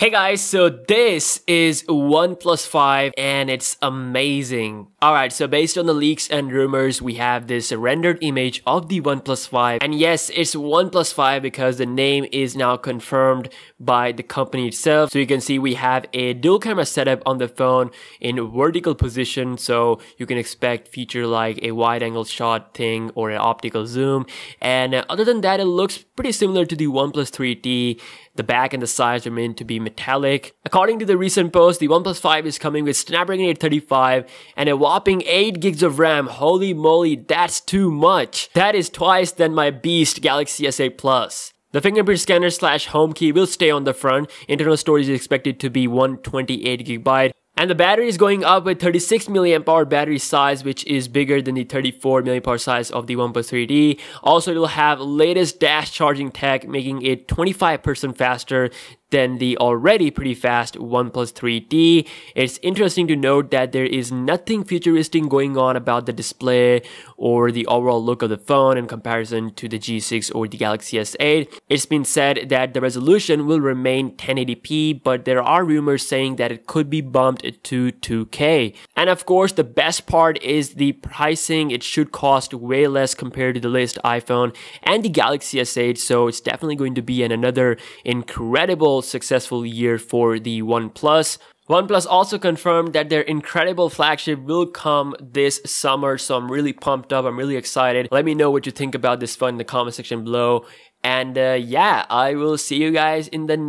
Hey guys, so this is OnePlus 5 and it's amazing. Alright, so based on the leaks and rumors, we have this rendered image of the OnePlus 5. And yes, it's OnePlus 5 because the name is now confirmed by the company itself. So you can see we have a dual camera setup on the phone in vertical position. So you can expect feature like a wide angle shot thing or an optical zoom. And other than that, it looks pretty similar to the OnePlus 3T. The back and the sides are meant to be metallic. According to the recent post, the OnePlus 5 is coming with Snapdragon 835 and a whopping 8 gigs of RAM. Holy moly, that's too much. That is twice than my beast Galaxy S8 Plus. The fingerprint scanner slash home key will stay on the front. Internal storage is expected to be 128GB. And the battery is going up with 36 milliamp hour battery size, which is bigger than the 34 milliamp hour size of the OnePlus 3D. Also, it'll have latest dash charging tech, making it 25% faster than the already pretty fast OnePlus 3D. It's interesting to note that there is nothing futuristic going on about the display or the overall look of the phone in comparison to the G6 or the Galaxy S8. It's been said that the resolution will remain 1080p, but there are rumors saying that it could be bumped to 2K. And of course, the best part is the pricing. It should cost way less compared to the latest iPhone and the Galaxy S8, so it's definitely going to be an another incredible overall successful year for the OnePlus. OnePlus also confirmed that their incredible flagship will come this summer, so I'm really pumped up. I'm really excited. Let me know what you think about this fun in the comment section below. And uh, yeah, I will see you guys in the next